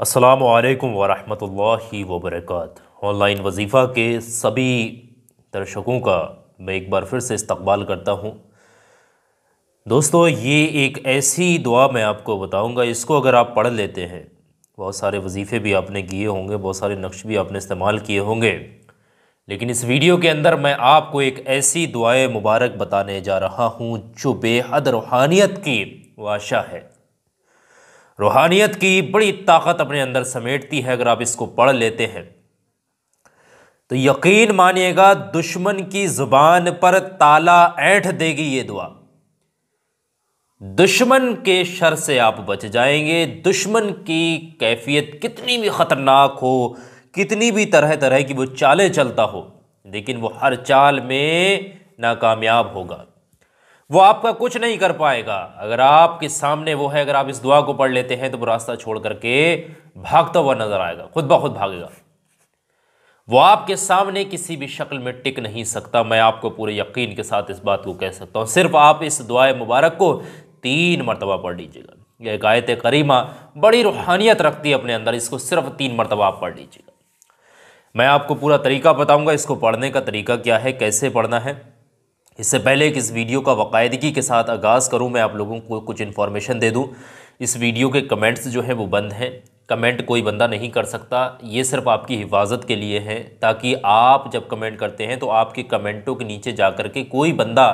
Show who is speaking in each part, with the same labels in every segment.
Speaker 1: असलकम वालेकुम वरहमतुल्लाहि ऑनलाइन वजीफ़ा के सभी दर्शकों का मैं एक बार फिर से इस्तकबाल करता हूँ दोस्तों ये एक ऐसी दुआ मैं आपको बताऊँगा इसको अगर आप पढ़ लेते हैं बहुत सारे वजीफ़े भी आपने किए होंगे बहुत सारे नक्श भी आपने इस्तेमाल किए होंगे लेकिन इस वीडियो के अंदर मैं आपको एक ऐसी दुआए मुबारक बताने जा रहा हूँ जो बेहद रूहानियत की वाशा है रूहानियत की बड़ी ताकत अपने अंदर समेटती है अगर आप इसको पढ़ लेते हैं तो यकीन मानिएगा दुश्मन की ज़ुबान पर ताला ऐंठ देगी ये दुआ दुश्मन के शर से आप बच जाएंगे दुश्मन की कैफियत कितनी भी ख़तरनाक हो कितनी भी तरह तरह की वो चालें चलता हो लेकिन वो हर चाल में नाकामयाब होगा वो आपका कुछ नहीं कर पाएगा अगर आपके सामने वो है अगर आप इस दुआ को पढ़ लेते हैं तो वो रास्ता छोड़ करके भागता हुआ नजर आएगा खुद ब खुद भागेगा वो आपके सामने किसी भी शक्ल में टिक नहीं सकता मैं आपको पूरे यकीन के साथ इस बात को कह सकता हूँ सिर्फ आप इस दुआ मुबारक को तीन मरतबा पढ़ लीजिएगा यह गायत करीमा बड़ी रूहानियत रखती है अपने अंदर इसको सिर्फ तीन मरतबा आप पढ़ लीजिएगा मैं आपको पूरा तरीका बताऊंगा इसको पढ़ने का तरीका क्या है कैसे पढ़ना है इससे पहले कि इस वीडियो का बाकायदगी के साथ आगाज़ करूं मैं आप लोगों को कुछ इन्फॉर्मेशन दे दूं इस वीडियो के कमेंट्स जो हैं वो बंद हैं कमेंट कोई बंदा नहीं कर सकता ये सिर्फ आपकी हिफाजत के लिए है ताकि आप जब कमेंट करते हैं तो आपके कमेंटों के नीचे जा कर के कोई बंदा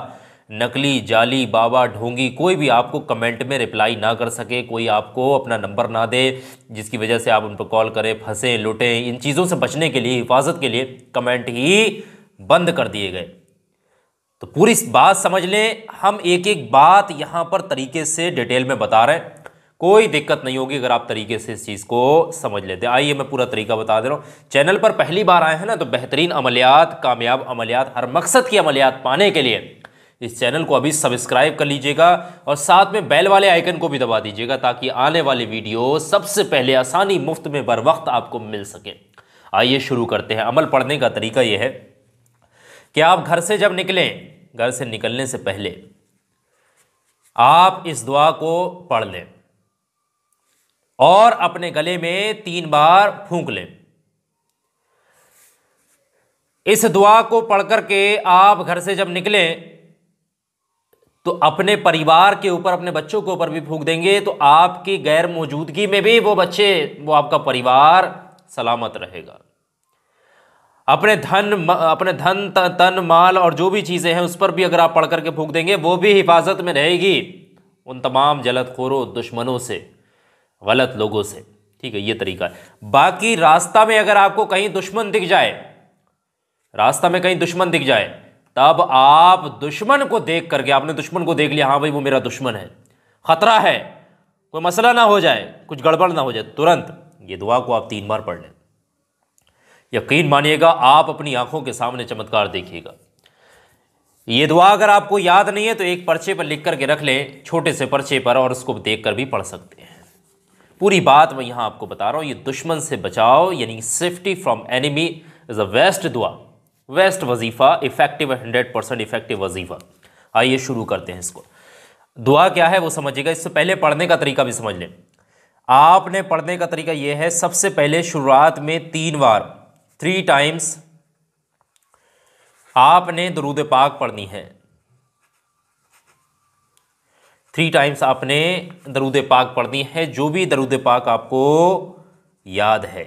Speaker 1: नकली जाली बाबा ढोंगी कोई भी आपको कमेंट में रिप्लाई ना कर सके कोई आपको अपना नंबर ना दे जिसकी वजह से आप उन पर कॉल करें फंसें लुटें इन चीज़ों से बचने के लिए हिफाजत के लिए कमेंट ही बंद कर दिए गए तो पूरी बात समझ लें हम एक एक बात यहाँ पर तरीके से डिटेल में बता रहे हैं कोई दिक्कत नहीं होगी अगर आप तरीके से इस चीज़ को समझ लेते आइए मैं पूरा तरीका बता दे रहा हूँ चैनल पर पहली बार आए हैं ना तो बेहतरीन अमलियात कामयाब अमलियात हर मकसद की अमलियात पाने के लिए इस चैनल को अभी सब्सक्राइब कर लीजिएगा और साथ में बेल वाले आइकन को भी दबा दीजिएगा ताकि आने वाली वीडियो सबसे पहले आसानी मुफ्त में बर वक्त आपको मिल सके आइए शुरू करते हैं अमल पढ़ने का तरीका यह है कि आप घर से जब निकलें घर से निकलने से पहले आप इस दुआ को पढ़ लें और अपने गले में तीन बार फूंक लें इस दुआ को पढ़ कर के आप घर से जब निकलें तो अपने परिवार के ऊपर अपने बच्चों के ऊपर भी फूंक देंगे तो आपकी गैर मौजूदगी में भी वो बच्चे वो आपका परिवार सलामत रहेगा अपने धन अपने धन तन माल और जो भी चीज़ें हैं उस पर भी अगर आप पढ़ करके फूक देंगे वो भी हिफाजत में रहेगी उन तमाम जलत खोरों दुश्मनों से गलत लोगों से ठीक है ये तरीका है बाकी रास्ता में अगर आपको कहीं दुश्मन दिख जाए रास्ता में कहीं दुश्मन दिख जाए तब आप दुश्मन को देख करके आपने दुश्मन को देख लिया हाँ भाई वो मेरा दुश्मन है ख़तरा है कोई मसला ना हो जाए कुछ गड़बड़ ना हो जाए तुरंत ये दुआ को आप तीन बार पढ़ लें यकीन मानिएगा आप अपनी आंखों के सामने चमत्कार देखिएगा ये दुआ अगर आपको याद नहीं है तो एक पर्चे पर लिख करके रख लें छोटे से पर्चे पर और उसको देख कर भी पढ़ सकते हैं पूरी बात मैं यहाँ आपको बता रहा हूँ ये दुश्मन से बचाओ यानी safety from enemy is a best दुआ वेस्ट वजीफ़ा इफ़ेक्टिव हंड्रेड परसेंट इफ़ेक्टिव वजीफ़ा आइए शुरू करते हैं इसको दुआ क्या है वो समझिएगा इससे पहले पढ़ने का तरीका भी समझ लें आपने पढ़ने का तरीका यह है सबसे पहले शुरुआत में तीन बार थ्री टाइम्स आपने दरूद पाक पढ़नी है थ्री टाइम्स आपने दरूद पाक पढ़नी है जो भी दरूद पाक आपको याद है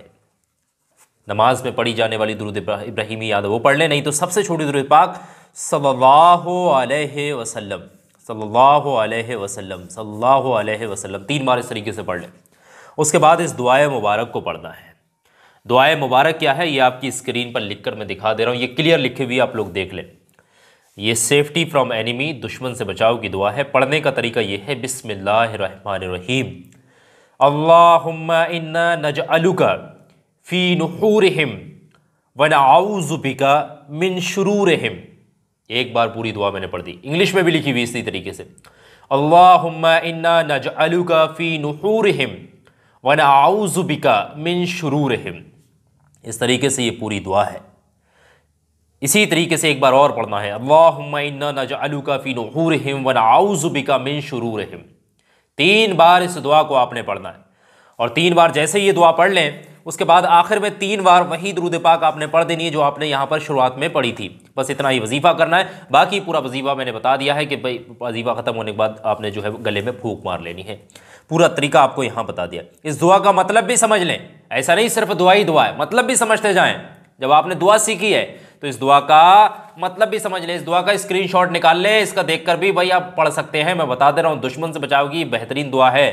Speaker 1: नमाज में पढ़ी जाने वाली दरूद इब्राहिमी याद है वो पढ़ लें नहीं तो सबसे छोटी दरूद पाक सल्लल्लाहु अलैहि वसल्लम सल्लल्लाहु अलैहि वसल्लम सल्लल्लाहु अलैहि वसल्लम तीन बार इस तरीके से पढ़ लें उसके बाद इस दुआए मुबारक को पढ़ना है दुआए मुबारक क्या है ये आपकी स्क्रीन पर लिख कर मैं दिखा दे रहा हूँ ये क्लियर लिखी हुई आप लोग देख लें ये सेफ्टी फ्रॉम एनिमी दुश्मन से बचाव की दुआ है पढ़ने का तरीका ये है बिसमीम अल्ला नज अलुका फ़ी वन आउजुबिका मिन हिम एक बार पूरी दुआ मैंने पढ़ दी इंग्लिश में भी लिखी हुई इसी तरीके से अल्ला इन्ना नज अलुका फ़ी वन आउजुबिका मिन हिम इस तरीके से ये पूरी दुआ है इसी तरीके से एक बार और पढ़ना है अल्लाहुम्मा का फ़ी मिन शुरू तीन बार इस दुआ को आपने पढ़ना है और तीन बार जैसे ये दुआ पढ़ लें उसके बाद आखिर में तीन बार वही दरूद पाक आपने पढ़ देनी है जो आपने यहाँ पर शुरुआत में पढ़ी थी बस इतना ही वजीफ़ा करना है बाकी पूरा वजीफ़ा मैंने बता दिया है कि भाई वजीफ़ा ख़त्म होने के बाद आपने जो है गले में फूक मार लेनी है पूरा तरीका आपको यहाँ बता दिया इस दुआ का मतलब भी समझ लें ऐसा नहीं सिर्फ दुआ ही दुआ है मतलब भी समझते जाएं जब आपने दुआ सीखी है तो इस दुआ का मतलब भी समझ लें इस दुआ का स्क्रीनशॉट निकाल लें इसका देखकर भी भाई आप पढ़ सकते हैं मैं बता दे रहा हूँ दुश्मन से बचाव की बेहतरीन दुआ है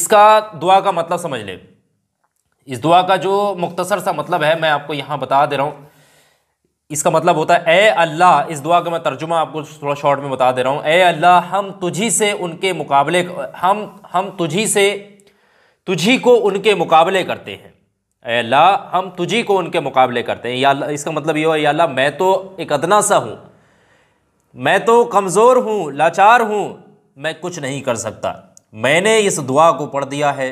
Speaker 1: इसका दुआ का मतलब समझ लें इस दुआ का जो मुख्तसर सा मतलब है मैं आपको यहाँ बता दे रहा हूँ इसका मतलब होता है ए अल्लाह इस दुआ का मैं तर्जुमा आपको थोड़ा शॉर्ट में बता दे रहा हूँ ए अल्लाह हम तुझी से उनके मुकाबले हम हम तुझी से तुझी को उनके मुकाबले करते हैं ए अल्लाह हम तुझी को उनके मुकाबले करते हैं या इसका मतलब ये हो या अल्लाह मैं तो एक अदना सा हूँ मैं तो कमज़ोर हूँ लाचार हूँ मैं कुछ नहीं कर सकता मैंने इस दुआ को पढ़ दिया है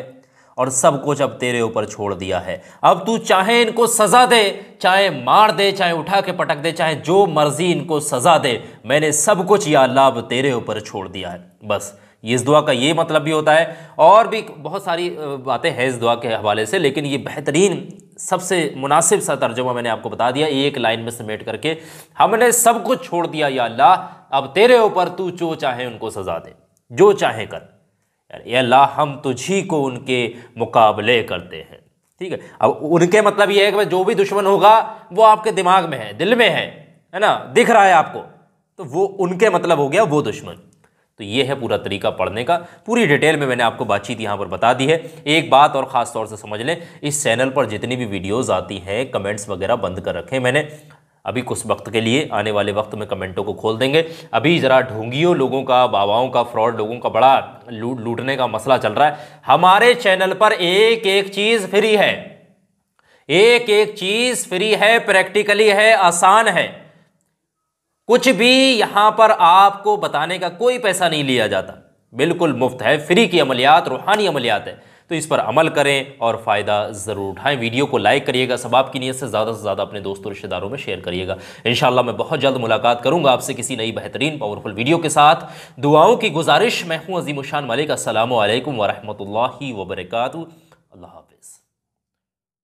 Speaker 1: और सब कुछ अब तेरे ऊपर छोड़ दिया है अब तू चाहे इनको सज़ा दे चाहे मार दे चाहे उठा के पटक दे चाहे जो मर्ज़ी इनको सज़ा दे मैंने सब कुछ या अल्लाह अब तेरे ऊपर छोड़ दिया है बस इस दुआ का ये मतलब भी होता है और भी बहुत सारी बातें हैं इस दुआ के हवाले से लेकिन ये बेहतरीन सबसे मुनासिब सा तर्जुमा मैंने आपको बता दिया एक लाइन में समेट करके हमने सब कुछ छोड़ दिया या अल्लाह अब तेरे ऊपर तू जो चाहे उनको सज़ा दे जो चाहे कर यानी अल्लाह हम तुझी को उनके मुकाबले करते हैं ठीक है अब उनके मतलब ये है कि जो भी दुश्मन होगा वो आपके दिमाग में है दिल में है है ना दिख रहा है आपको तो वो उनके मतलब हो गया वो दुश्मन तो ये है पूरा तरीका पढ़ने का पूरी डिटेल में मैंने आपको बातचीत यहाँ पर बता दी है एक बात और ख़ास तौर से समझ लें इस चैनल पर जितनी भी वीडियोज आती हैं कमेंट्स वगैरह बंद कर रखे मैंने अभी कुछ वक्त के लिए आने वाले वक्त में कमेंटों को खोल देंगे अभी ज़रा ढोंगियों लोगों का बाबाओं का फ्रॉड लोगों का बड़ा लूट लूटने का मसला चल रहा है हमारे चैनल पर एक एक चीज़ फ्री है एक एक चीज़ फ्री है प्रैक्टिकली है आसान है कुछ भी यहाँ पर आपको बताने का कोई पैसा नहीं लिया जाता बिल्कुल मुफ्त है फ्री की अमलियात रूहानी अमलियात है तो इस पर अमल करें और फ़ायदा ज़रूर उठाएं वीडियो को लाइक करिएगा सबाब की नीयत से ज़्यादा से ज़्यादा अपने दोस्तों रिश्तेदारों में शेयर करिएगा इन मैं बहुत जल्द मुलाकात करूँगा आपसे किसी नई बेहतरीन पावरफुल वीडियो के साथ दुआओं की गुजारिश मैं हूँ अजीम शान मलिक असल वरहमल वबरक अल्लाह हाफ़